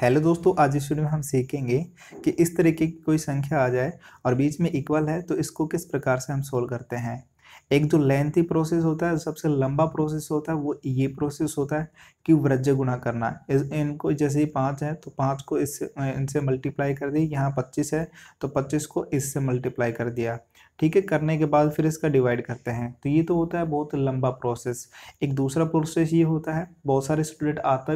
hello दोस्तों आज इस वीडियो में हम सीखेंगे कि इस तरीके की कोई संख्या आ जाए और बीच में इक्वल है तो इसको किस प्रकार से हम सोल्व करते हैं एक जो लेंथी प्रोसेस होता है सबसे लंबा प्रोसेस होता है वो ये प्रोसेस होता है कि व्रज गुणा करना इस इनको जैसे ही पाँच है तो पाँच को इससे इनसे मल्टीप्लाई कर दी यहाँ पच्चीस है तो पच्चीस को इससे मल्टीप्लाई कर दिया ठीक है करने के बाद फिर इसका डिवाइड करते हैं तो ये तो होता है बहुत लंबा प्रोसेस एक दूसरा प्रोसेस ये होता है बहुत सारे स्टूडेंट आता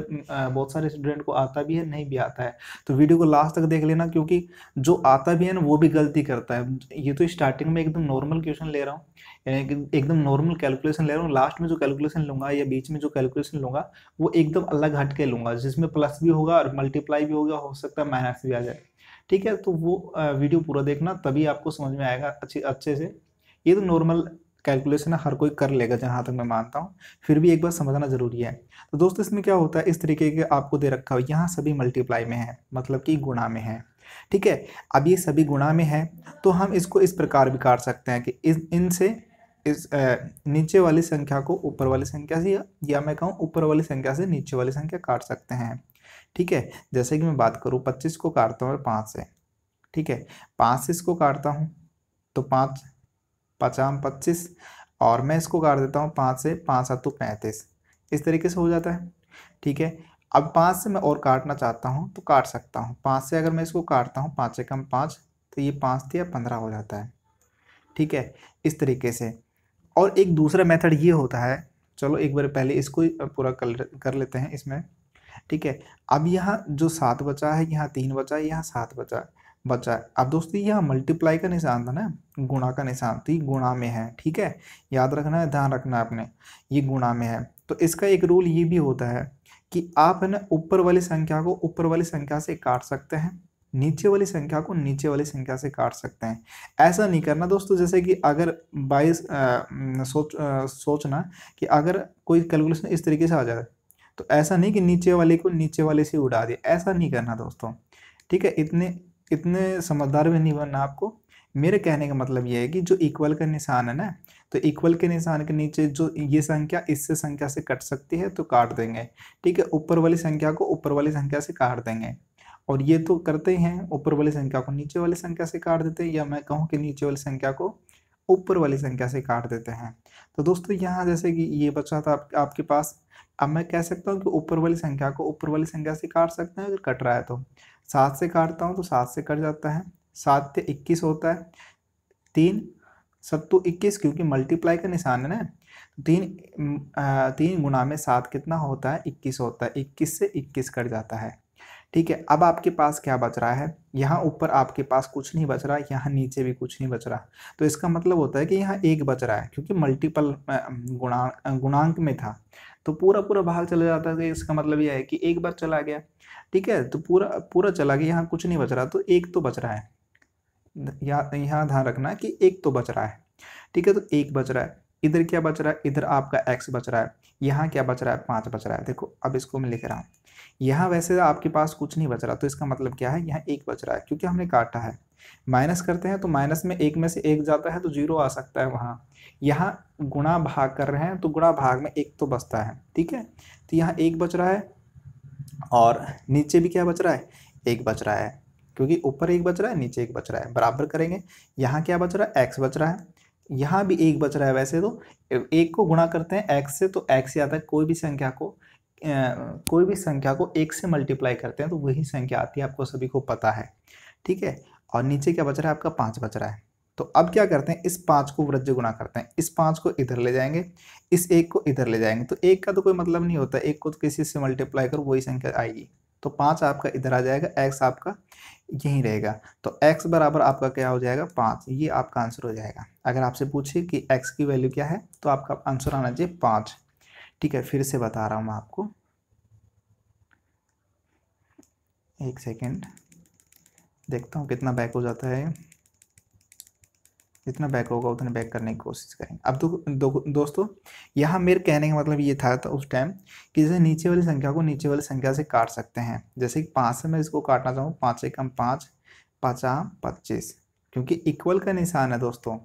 बहुत सारे स्टूडेंट को आता भी है नहीं भी आता है तो वीडियो को लास्ट तक देख लेना क्योंकि जो आता भी है ना वो भी गलती करता है ये तो स्टार्टिंग में एकदम नॉर्मल क्वेश्चन ले रहा हूँ एकदम नॉर्मल कैलकुलेशन ले रहा हूँ लास्ट में जो कैलकुलेशन लूंगा या बीच में जो कैलकुलेशन लूंगा वो एकदम अलग हट के लूंगा जिसमें प्लस भी होगा और मल्टीप्लाई भी होगा हो सकता है माइनस भी आ जाए ठीक है तो वो वीडियो पूरा देखना तभी आपको समझ में आएगा अच्छे अच्छे से ये तो नॉर्मल कैलकुलेशन हर कोई कर लेगा जहाँ तक मैं मानता हूँ फिर भी एक बार समझना ज़रूरी है तो दोस्तों इसमें क्या होता है इस तरीके के आपको दे रखा हो यहाँ सभी मल्टीप्लाई में है मतलब कि गुणा में है ठीक है अब ये सभी गुणा में है तो हम इसको इस प्रकार भी काट सकते हैं कि इस इनसे इस नीचे वाली संख्या को ऊपर वाली संख्या से या, या मैं कहूँ ऊपर वाली संख्या से नीचे वाली संख्या काट सकते हैं ठीक है जैसे कि मैं बात करूँ पच्चीस को काटता हूँ पाँच से ठीक है पाँच से इसको काटता हूँ तो पाँच पचाम पच्चीस और मैं इसको काट देता हूँ पाँच से पाँच सात तो पैंतीस इस तरीके से हो जाता है ठीक है अब पाँच से मैं और काटना चाहता हूँ तो काट सकता हूँ पाँच से अगर मैं इसको काटता हूँ पाँच से कम पाँच तो ये पाँच या पंद्रह हो जाता है ठीक है इस तरीके से और एक दूसरा मेथड ये होता है चलो एक बार पहले इसको पूरा कर कर लेते हैं इसमें ठीक है अब यहाँ जो सात बचा है यहाँ तीन बचा है यहाँ सात बचा है बचा है अब दोस्तों यहाँ मल्टीप्लाई का निशान था ना गुणा का निशान थी तो गुणा में है ठीक है याद रखना है ध्यान रखना है अपने ये गुणा में है तो इसका एक रूल ये भी होता है कि आप है ना ऊपर वाली संख्या को ऊपर वाली संख्या से काट सकते हैं नीचे वाली संख्या को नीचे वाली संख्या से काट सकते हैं ऐसा नहीं करना दोस्तों जैसे कि अगर बाईस सोच आ, सोचना कि अगर कोई कैलकुलेशन इस तरीके से आ जाए तो ऐसा नहीं कि नीचे वाले को नीचे वाले से उड़ा दे ऐसा नहीं करना दोस्तों ठीक है इतने इतने समझदार भी नहीं बनना आपको मेरे कहने का मतलब ये है कि जो इक्वल का निशान है ना तो इक्वल के निशान के नीचे जो ये संख्या इससे संख्या से कट सकती है तो काट देंगे ठीक है ऊपर वाली संख्या को ऊपर वाली संख्या से काट देंगे और ये तो करते ही हैं ऊपर वाली संख्या को नीचे वाली संख्या से काट देते हैं या मैं कहूँ कि नीचे वाली संख्या को ऊपर वाली संख्या से काट देते हैं तो दोस्तों यहाँ जैसे कि ये बचा था आप, आपके पास अब मैं कह सकता हूँ कि ऊपर वाली संख्या को ऊपर वाली संख्या से काट सकते हैं अगर कट रहा है तो सात से काटता हूँ तो सात से कट जाता है सात से इक्कीस होता है तीन सत्तू तो इक्कीस क्योंकि मल्टीप्लाई का निशान है ना तो तीन तीन गुना में सात कितना होता है इक्कीस होता है इक्कीस से इक्कीस कट जाता है ठीक है अब आपके पास क्या बच रहा है यहाँ ऊपर आपके पास कुछ नहीं बच रहा यहाँ नीचे भी कुछ नहीं बच रहा तो इसका मतलब होता है कि यहाँ एक बच रहा है क्योंकि मल्टीपल गुणा गुणांक में था तो पूरा पूरा बाहर चला जाता है तो इसका मतलब यह है कि एक बार चला गया ठीक है तो पूरा पूरा चला गया यहाँ कुछ नहीं बच रहा तो एक तो बच रहा है यहाँ ध्यान रखना कि एक तो बच रहा है ठीक है तो एक बच रहा है इधर क्या बच रहा है इधर आपका एक्स बच रहा है यहाँ क्या बच रहा है पाँच बच रहा है देखो अब इसको मैं लिख रहा हूँ यहाँ वैसे आपके पास कुछ नहीं बच रहा तो इसका मतलब क्या है यहाँ एक बच रहा है क्योंकि हमने काटा है माइनस करते हैं तो माइनस में एक में से एक जाता है तो जीरो आ सकता है वहाँ यहाँ गुणा भाग कर रहे हैं तो गुणा भाग में एक तो बचता है ठीक है तो यहाँ एक बच रहा है और नीचे भी क्या बच रहा है एक बच रहा है क्योंकि ऊपर एक बच रहा है नीचे एक बच रहा है बराबर करेंगे यहाँ क्या बच रहा है एक्स बच रहा है यहाँ भी एक बच रहा है वैसे तो एक को गुणा करते हैं एक्स से तो एक्स ही आता है कोई भी संख्या को कोई भी संख्या को एक से मल्टीप्लाई करते हैं तो वही संख्या आती है आपको सभी को पता है ठीक है और नीचे क्या बच रहा है आपका पाँच बच रहा है तो अब क्या करते हैं इस पाँच को व्रज गुणा करते हैं इस पाँच को इधर ले जाएंगे इस एक को इधर ले जाएंगे तो एक का तो कोई मतलब नहीं होता एक को तो किसी से मल्टीप्लाई कर वही संख्या आएगी तो पाँच आपका इधर आ जाएगा एक्स आपका यहीं रहेगा तो x बराबर आपका क्या हो जाएगा पाँच ये आपका आंसर हो जाएगा अगर आपसे पूछे कि x की वैल्यू क्या है तो आपका आंसर आना चाहिए पाँच ठीक है फिर से बता रहा हूँ मैं आपको एक सेकेंड देखता हूँ कितना बैक हो जाता है जितना बैक होगा उतना बैक करने की कोशिश करेंगे अब दो, दो, दोस्तों यहाँ मेरे कहने का मतलब ये था, था उस टाइम कि जैसे नीचे वाली संख्या को नीचे वाली संख्या से काट सकते हैं जैसे कि पाँच से मैं इसको काटना चाहूँ पाँच से कम पाँच पचा पच्चीस क्योंकि इक्वल का निशान है दोस्तों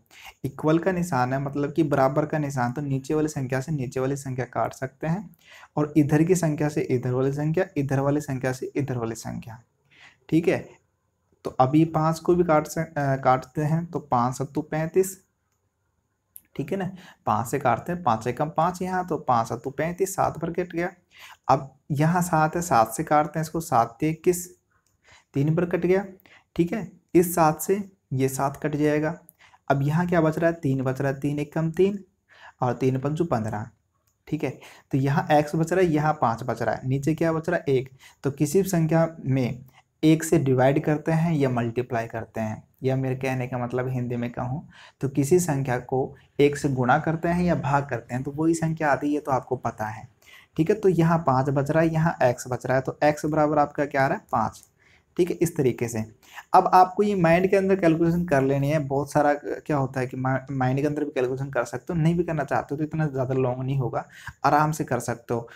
इक्वल का निशान है मतलब कि बराबर का निशान तो नीचे वाली संख्या से नीचे वाली संख्या काट सकते हैं और इधर की संख्या से इधर वाली संख्या इधर वाली संख्या से इधर वाली संख्या ठीक है तो अभी पाँच को भी काट से काटते हैं तो पाँच सत्तू पैंतीस ठीक है ना पाँच से काटते हैं पाँच एकम पाँच यहाँ तो पाँच सत्तू पैंतीस सात पर कट गया अब यहाँ सात है सात से काटते हैं इसको सात इक्कीस तीन पर कट गया ठीक है इस सात से ये सात कट जाएगा अब यहाँ क्या बच रहा है तीन बच रहा है तीन एक कम तीन और तीन पंचू पंद्रह ठीक है तो यहाँ एक्स बच रहा है यहाँ पाँच बच रहा है नीचे क्या बच रहा है एक तो किसी भी संख्या में एक से डिवाइड करते हैं या मल्टीप्लाई करते हैं या मेरे कहने का मतलब हिंदी में कहूँ तो किसी संख्या को एक से गुणा करते हैं या भाग करते हैं तो वही संख्या आती है तो आपको पता है ठीक है तो यहाँ पाँच बच रहा है यहाँ एक्स बच रहा है तो एक्स बराबर आपका क्या आ रहा है पाँच ठीक है इस तरीके से अब आपको ये माइंड के अंदर कैलकुलेशन कर लेनी है बहुत सारा क्या होता है कि माइंड के अंदर भी कैलकुलेशन कर सकते हो नहीं भी करना चाहते हो तो इतना ज़्यादा लॉन्ग नहीं होगा आराम से कर सकते हो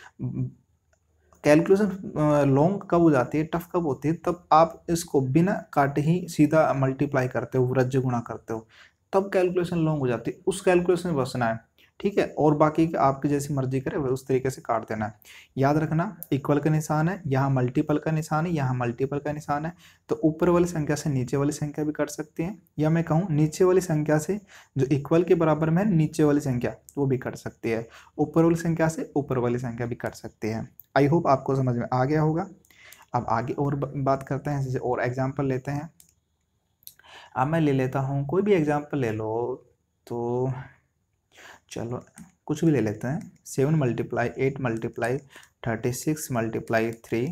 कैलकुलेशन लॉन्ग कब हो जाती है टफ कब होती है तब आप इसको बिना काटे ही सीधा मल्टीप्लाई करते हो रज्ज गुणा करते हो तब कैलकुलेशन लॉन्ग हो जाती है उस कैलकुलेशन में बसना है ठीक है और बाकी आपकी जैसी मर्जी करे उस तरीके से काट देना है याद रखना इक्वल का निशान है यहाँ मल्टीपल का निशान है यहाँ मल्टीपल का निशान है तो ऊपर वाली संख्या से नीचे वाली संख्या भी कट सकती है या मैं कहूँ नीचे वाली संख्या से जो इक्वल के बराबर में नीचे वाली संख्या वो भी कट सकती है ऊपर वाली संख्या से ऊपर वाली संख्या भी कट सकती है आई होप आपको समझ में आ गया होगा अब आगे और बात करते हैं जैसे और एग्ज़ाम्पल लेते हैं अब मैं ले लेता हूँ कोई भी एग्ज़ाम्पल ले लो तो चलो कुछ भी ले लेते हैं seven multiply eight multiply thirty six multiply three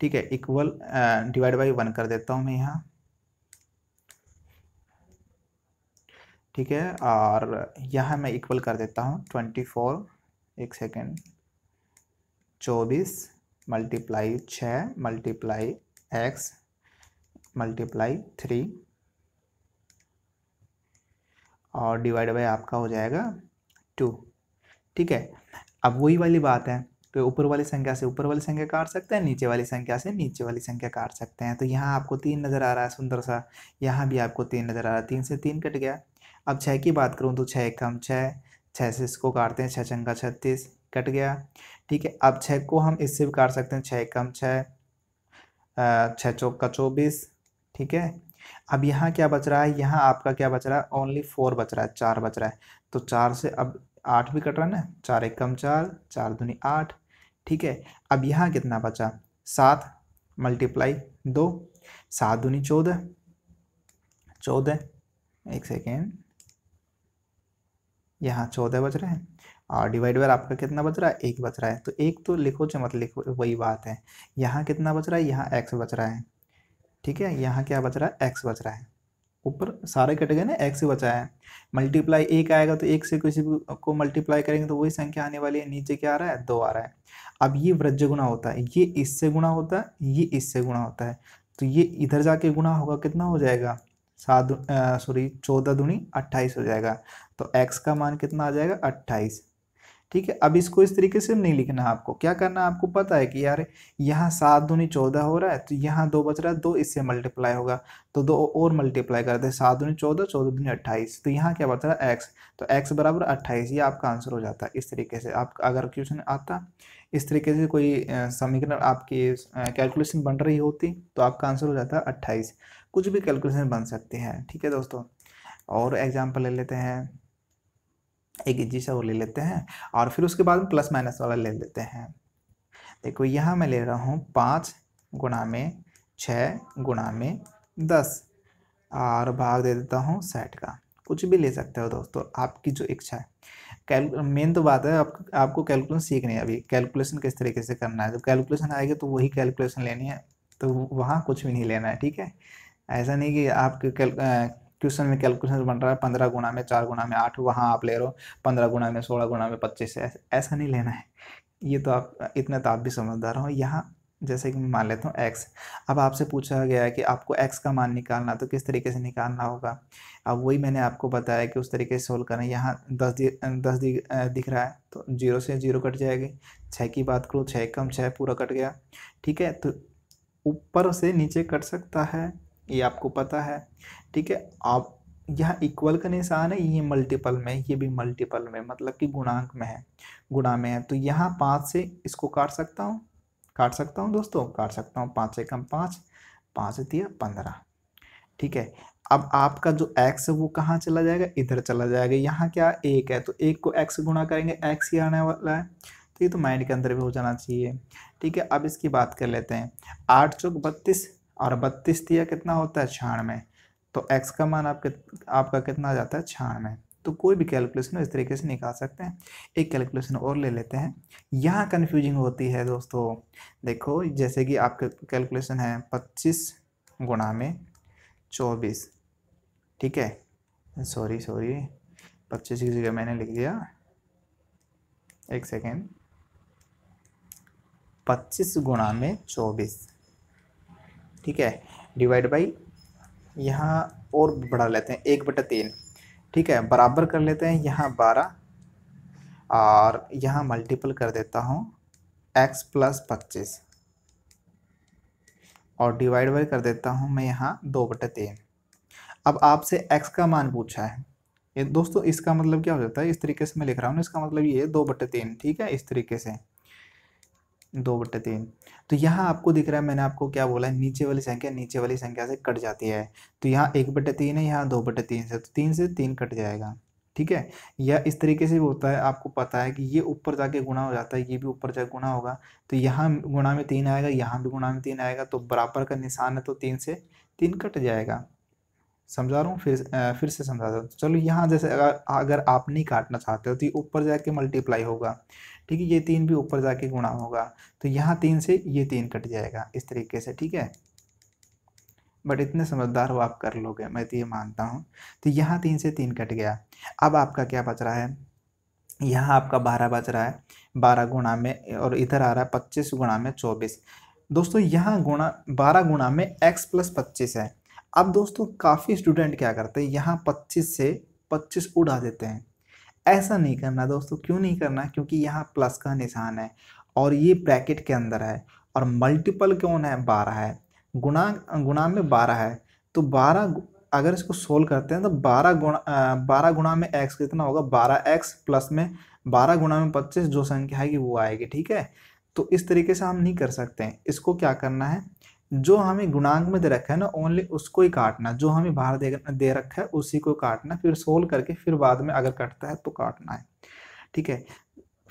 ठीक है इक्वल डिवाइड बाई वन कर देता हूँ मैं यहाँ ठीक है और यहाँ मैं इक्वल कर देता हूँ ट्वेंटी फोर एक सेकेंड चौबीस मल्टीप्लाई छ मल्टीप्लाई एक्स मल्टीप्लाई थ्री और डिवाइड बाय आपका हो जाएगा टू ठीक है अब वही वाली बात है तो ऊपर वाली संख्या से ऊपर वाली संख्या काट सकते हैं नीचे वाली संख्या से नीचे वाली संख्या काट सकते हैं तो यहाँ आपको तीन नज़र आ रहा है सुंदर सा यहाँ भी आपको तीन नज़र आ रहा है तीन से तीन कट गया अब छः की बात करूँ तो छः कम छः छः से इसको काटते हैं छः का छत्तीस कट गया ठीक है अब छः को हम इससे भी काट सकते हैं छः कम छः छः चौक का चौबीस ठीक है अब यहाँ क्या बच रहा है यहाँ आपका क्या बच रहा है ओनली फोर बच रहा है चार बच रहा है तो चार से अब आठ भी कट रहा है ना चार एक कम चार चार दूनी आठ ठीक है अब यहाँ कितना बचा सात मल्टीप्लाई दो सात दूनी चौदह चौदह एक सेकेंड यहाँ चौदह बज रहे हैं और डिवाइड आपका कितना बच रहा है एक बच रहा है तो एक तो लिखो चाहे मत लिखो वही बात है यहाँ कितना बच रहा है यहाँ एक्स बच रहा है ठीक है यहाँ क्या बच रहा है एक्स बच रहा है ऊपर सारे कट गए ना एक्स बचा है मल्टीप्लाई एक आएगा तो एक से किसी को मल्टीप्लाई करेंगे तो वही संख्या आने वाली है नीचे क्या आ रहा है दो आ रहा है अब ये व्रज गुना होता है ये इससे गुणा होता है ये इससे गुणा होता है तो ये इधर जाके गुना होगा कितना हो जाएगा सात सॉरी चौदह दुनी अट्ठाईस हो जाएगा तो x का मान कितना आ जाएगा अट्ठाईस ठीक है अब इसको इस तरीके से नहीं लिखना आपको क्या करना आपको पता है कि यार यहाँ सात दूनी चौदह हो रहा है तो यहाँ दो बच रहा है दो इससे मल्टीप्लाई होगा तो दो और मल्टीप्लाई करते हैं सात दूनी चौदह चौदह दूनी अट्ठाईस तो यहाँ क्या बच रहा है एक्स तो एक्स बराबर अट्ठाईस ये आपका आंसर हो जाता है इस तरीके से आप अगर क्वेश्चन आता इस तरीके से कोई समीकरण आपकी कैलकुलेशन बन रही होती तो आपका आंसर हो जाता है अट्ठाईस कुछ भी कैलकुलेशन बन सकती है ठीक है दोस्तों और एग्जाम्पल ले लेते हैं एक इंची सा वो ले लेते हैं और फिर उसके बाद प्लस माइनस वाला ले लेते हैं देखो यहाँ मैं ले रहा हूँ पाँच गुणा में छः गुणा में दस और भाग दे देता हूँ साठ का कुछ भी ले सकते हो दोस्तों आपकी जो इच्छा है कैल मेन तो बात है आप, आपको कैलकुलेशन सीखनी है अभी कैलकुलेशन किस तरीके से करना है जब कैलकुलेशन आएगी तो वही कैलकुलेशन लेनी है तो वहाँ कुछ भी नहीं लेना है ठीक है ऐसा नहीं कि आप कैल क्वेश्चन में कैलकुलेशन बन रहा है पंद्रह गुना में चार गुना में आठ वहाँ आप ले रहे हो पंद्रह गुना में सोलह गुना में पच्चीस ऐसा नहीं लेना है ये तो आप इतना तो आप भी समझदार हो यहाँ जैसे कि मैं मान लेता हूँ एक्स अब आपसे पूछा गया है कि आपको एक्स का मान निकालना तो किस तरीके से निकालना होगा अब वही मैंने आपको बताया कि उस तरीके से सोल्व करें यहाँ दस दि, दस दि, दिख रहा है तो जीरो से जीरो कट जाएगी छः की बात करो छः कम छः पूरा कट गया ठीक है तो ऊपर से नीचे कट सकता है ये आपको पता है ठीक है आप यह इक्वल का निशान है ये मल्टीपल में ये भी मल्टीपल में मतलब कि गुणांक में है गुणा में है तो यहाँ पाँच से इसको काट सकता हूँ काट सकता हूँ दोस्तों काट सकता हूँ पाँच से कम पाँच पाँच दिया पंद्रह ठीक है अब आपका जो एक्स है वो कहाँ चला जाएगा इधर चला जाएगा यहाँ क्या एक है तो एक को एक्स गुणा करेंगे एक्स ही आने वाला है तो ये तो माइंड के अंदर भी हो जाना चाहिए ठीक है अब इसकी बात कर लेते हैं आठ चौक बत्तीस और बत्तीस दिया कितना होता है छियानवे तो x का मान आपके आपका कितना आ जाता है छियानवे तो कोई भी कैलकुलेशन इस तरीके से निकाल सकते हैं एक कैलकुलेशन और ले लेते हैं यहाँ कन्फ्यूजिंग होती है दोस्तों देखो जैसे कि आपके कैलकुलेशन है पच्चीस गुणा में चौबीस ठीक है सॉरी सॉरी पच्चीस की जगह मैंने लिख दिया एक सेकेंड पच्चीस गुणा में चौबीस ठीक है डिवाइड बाई यहाँ और बढ़ा लेते हैं एक बटा तीन ठीक है बराबर कर लेते हैं यहाँ बारह और यहाँ मल्टीपल कर देता हूँ एक्स प्लस पच्चीस और डिवाइड बाई कर देता हूँ मैं यहाँ दो बटे तीन अब आपसे एक्स का मान पूछा है ये दोस्तों इसका मतलब क्या हो जाता है इस तरीके से मैं लिख रहा हूँ इसका मतलब ये दो बटे तीन ठीक है इस तरीके से दो बटे तीन तो यहाँ आपको दिख रहा है मैंने आपको क्या बोला है नीचे वाली संख्या नीचे वाली संख्या से कट जाती है तो यहाँ एक बट्टे तीन है यहाँ दो बटे तीन से तो तीन से तीन कट जाएगा ठीक है या इस तरीके से होता है आपको पता है कि ये ऊपर जाके गुणा हो जाता है ये भी ऊपर जाके गुणा होगा तो यहाँ गुणा में तीन आएगा यहाँ भी गुणा में तीन आएगा तो बराबर का निशान है तो तीन से तीन कट जाएगा समझा रहा हूँ फिर फिर से समझा देता हूँ चलो यहाँ जैसे अगर अगर आप नहीं काटना चाहते हो तो ये ऊपर जाके मल्टीप्लाई होगा ठीक है ये तीन भी ऊपर जाके गुणा होगा तो यहाँ तीन से ये तीन कट जाएगा इस तरीके से ठीक है बट इतने समझदार हो आप कर लोगे मैं तो ये मानता हूँ तो यहाँ तीन से तीन कट गया अब आपका क्या बच रहा है यहाँ आपका बारह बच रहा है बारह गुणा में और इधर आ रहा है पच्चीस गुणा में चौबीस दोस्तों यहाँ गुणा बारह गुणा में एक्स प्लस पच्चीस है अब दोस्तों काफ़ी स्टूडेंट क्या करते हैं यहाँ पच्चीस से पच्चीस उड़ा देते हैं ऐसा नहीं करना दोस्तों क्यों नहीं करना क्योंकि यहाँ प्लस का निशान है और ये ब्रैकेट के अंदर है और मल्टीपल कौन है बारह है गुणा गुणा में बारह है तो बारह अगर इसको सोल्व करते हैं तो बारह गुणा बारह गुणा में एक्स कितना होगा बारह एक्स प्लस में बारह गुणा में पच्चीस जो संख्या आएगी वो आएगी ठीक है तो इस तरीके से हम नहीं कर सकते हैं इसको क्या करना है जो हमें गुणांक में दे रखा है ना ओनली उसको ही काटना जो हमें बाहर दे दे रखा है उसी को काटना फिर सोल्व करके फिर बाद में अगर कटता है तो काटना है ठीक है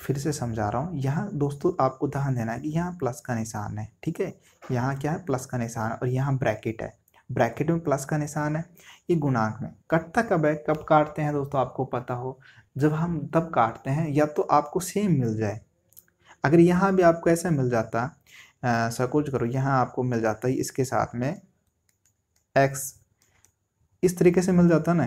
फिर से समझा रहा हूँ यहाँ दोस्तों आपको ध्यान देना है कि यहाँ प्लस का निशान है ठीक है यहाँ क्या है प्लस का निशान है और यहाँ ब्रैकेट है ब्रैकेट में प्लस का निशान है ये गुणांक में कटता कब है कब काटते हैं दोस्तों आपको पता हो जब हम तब काटते हैं या तो आपको सेम मिल जाए अगर यहाँ भी आपको ऐसा मिल जाता सकोच करो यहाँ आपको मिल जाता है इसके साथ में एक्स इस तरीके से मिल जाता है ना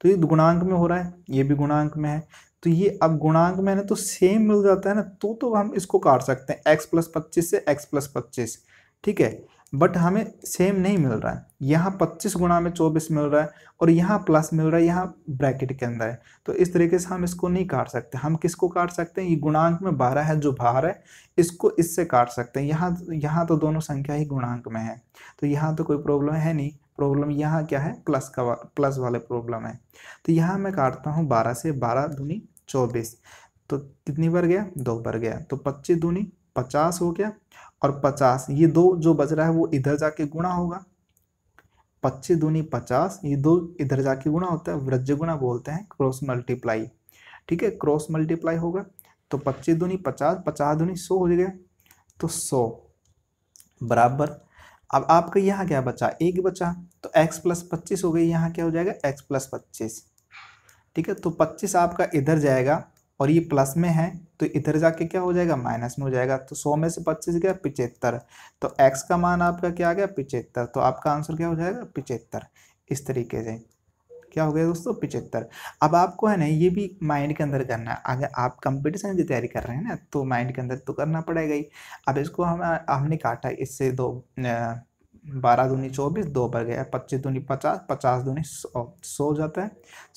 तो ये गुणांक में हो रहा है ये भी गुणांक में है तो ये अब गुणांक में है ना तो सेम मिल जाता है ना तो तो हम इसको काट सकते हैं एक्स प्लस पच्चीस से एक्स प्लस पच्चीस ठीक है बट हमें सेम नहीं मिल रहा है यहाँ पच्चीस गुणा में चौबीस मिल रहा है और यहाँ प्लस मिल रहा है यहाँ ब्रैकेट के अंदर है तो इस तरीके से हम इसको नहीं काट सकते हम किसको काट सकते हैं ये गुणांक में बारह है जो बाहर है इसको इससे काट सकते हैं यहाँ यहाँ तो दोनों संख्या ही गुणांक में है तो यहाँ तो कोई प्रॉब्लम है नहीं प्रॉब्लम यहाँ क्या है प्लस का वा, प्लस वाले प्रॉब्लम है तो यहाँ मैं काटता हूँ बारह से बारह दूनी चौबीस तो कितनी बार गया दो बार गया तो पच्चीस दूनी पचास हो गया और पचास ये दो जो बच रहा है वो इधर जाके गुणा होगा पच्चीस दूनी पचास ये दो इधर जाके गुणा होता है व्रज गुणा बोलते हैं क्रॉस मल्टीप्लाई ठीक है क्रॉस मल्टीप्लाई होगा तो पच्चीस दूनी पचास पचास दूनी सौ हो जाएगा तो सौ बराबर अब आपका यहाँ क्या बचा एक बचा तो x प्लस पच्चीस हो गई यहाँ क्या हो जाएगा x प्लस पच्चीस ठीक है तो पच्चीस आपका इधर जाएगा और ये प्लस में है तो इधर जाके क्या हो जाएगा माइनस में हो जाएगा तो सौ में से पच्चीस गया पिचहत्तर तो एक्स का मान आपका क्या आ गया पिचहत्तर तो आपका आंसर क्या हो जाएगा पिचहत्तर इस तरीके से क्या हो गया दोस्तों पिचहत्तर अब आपको है ना ये भी माइंड के अंदर करना है अगर आप कंपटीशन की तैयारी कर रहे हैं ना तो माइंड के अंदर तो करना पड़ेगा ही अब इसको हम हमने काटा इससे दो बारह दूनी चौबीस दो पर गया पच्चीस दूनी पचास पचास दूनी सौ सौ जाता है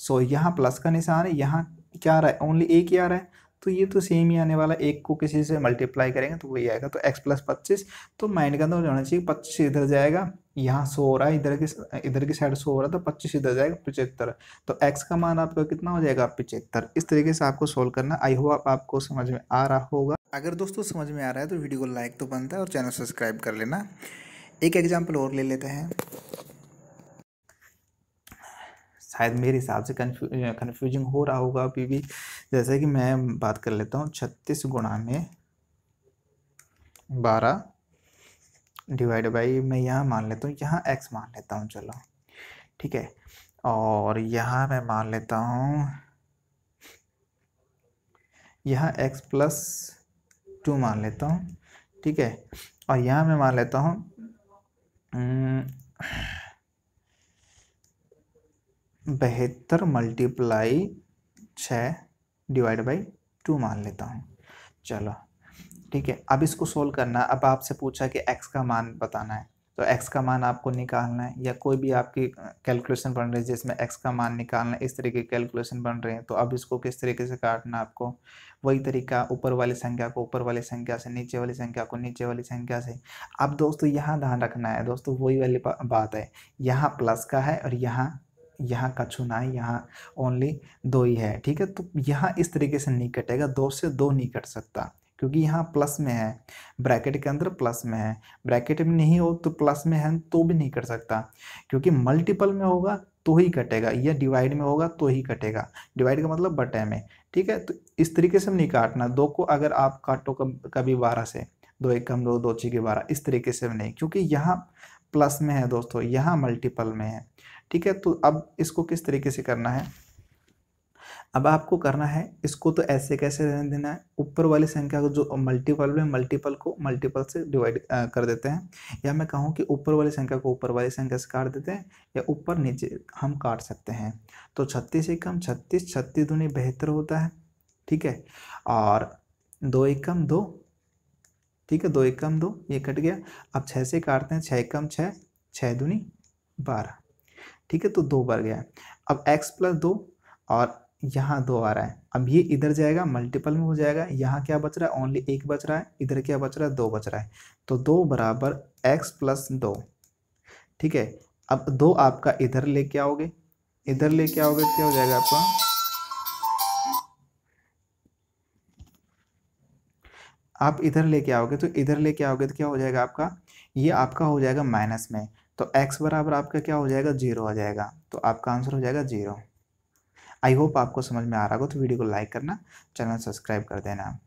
सो यहाँ प्लस का निशान है यहाँ क्या आ रहा है ओनली एक ही आ रहा है तो ये तो सेम ही आने वाला एक को किसी से मल्टीप्लाई करेंगे तो वही आएगा तो एक्स प्लस पच्चीस तो माइंड के अंदर जाना चाहिए पच्चीस इधर जाएगा यहाँ सो हो रहा है इधर के इधर की साइड सो हो रहा है तो पच्चीस इधर जाएगा पिचहत्तर तो एक्स का मान आपका कितना हो जाएगा पिचहत्तर इस तरीके से आपको सोल्व करना आई होप आपको समझ में आ रहा होगा अगर दोस्तों समझ में आ रहा है तो वीडियो को लाइक तो बनता है और चैनल सब्सक्राइब कर लेना एक एग्जाम्पल और ले लेते हैं शायद मेरे हिसाब से कन्फ्यूजिंग हो रहा होगा अभी भी जैसे कि मैं बात कर लेता हूँ छत्तीस गुणा में बारह डिवाइड बाई मैं यहाँ मान लेता हूँ यहाँ एक्स मान लेता हूँ चलो ठीक है और यहाँ मैं मान लेता हूँ यहाँ एक्स प्लस टू मान लेता हूँ ठीक है और यहाँ मैं मान लेता हूँ हम्म, बहत्तर मल्टीप्लाई छः डिवाइड बाई टू मान लेता हूँ चलो ठीक है अब इसको सोल्व करना अब आपसे पूछा कि एक्स का मान बताना है तो एक्स का मान आपको निकालना है या कोई भी आपकी कैलकुलेशन बन रही है जिसमें एक्स का मान निकालना है इस तरीके की कैलकुलेशन बन रहे हैं तो अब इसको किस तरीके से काटना आपको वही तरीका ऊपर वाली संख्या को ऊपर वाली संख्या से नीचे वाली संख्या को नीचे वाली संख्या से अब दोस्तों यहाँ ध्यान रखना है दोस्तों वही वाली बात है यहाँ प्लस का है और यहाँ यहाँ का छूना है यहाँ ओनली दो ही है ठीक है तो यहाँ इस तरीके से नहीं कटेगा दो से दो नहीं कट सकता क्योंकि यहाँ प्लस में है ब्रैकेट के अंदर प्लस में है ब्रैकेट में नहीं हो तो प्लस में है तो भी नहीं कट सकता क्योंकि मल्टीपल में होगा तो ही कटेगा या डिवाइड में होगा तो ही कटेगा डिवाइड का मतलब बटे में ठीक है तो इस तरीके से नहीं काटना दो को अगर आप काटो कभी बारह से दो एक कम दो दो ची के बारह इस तरीके से नहीं क्योंकि यहाँ प्लस में है दोस्तों यहाँ मल्टीपल में है ठीक है तो अब इसको किस तरीके से करना है अब आपको करना है इसको तो ऐसे कैसे रहने देना है ऊपर वाली संख्या को जो मल्टीपल में मल्टीपल को मल्टीपल से डिवाइड कर देते हैं या मैं कहूँ कि ऊपर वाली संख्या को ऊपर वाली संख्या से काट देते हैं या ऊपर नीचे हम काट सकते हैं तो छत्तीस एकम छत्तीस छत्तीस दुनी बेहतर होता है ठीक है और दो एकम दो ठीक है दो एकम दो ये कट गया अब छः से काटते हैं छः एकम छः छः दुनी बारह ठीक है तो दो बढ़ गया अब एक्स प्लस दो और यहाँ दो आ रहा है अब ये इधर जाएगा मल्टीपल में हो जाएगा यहाँ क्या बच रहा है ओनली एक बच रहा है इधर क्या बच रहा है दो बच रहा है तो दो बराबर एक्स प्लस दो ठीक है अब दो आपका इधर लेके आओगे इधर लेके आओगे तो क्या हो जाएगा आपका आप इधर लेके आओगे तो इधर लेके आओगे तो क्या हो जाएगा आपका ये आपका हो जाएगा माइनस में तो x बराबर आपका क्या हो जाएगा जीरो आ जाएगा तो आपका आंसर हो जाएगा जीरो आई होप आपको समझ में आ रहा हो तो वीडियो को लाइक करना चैनल सब्सक्राइब कर देना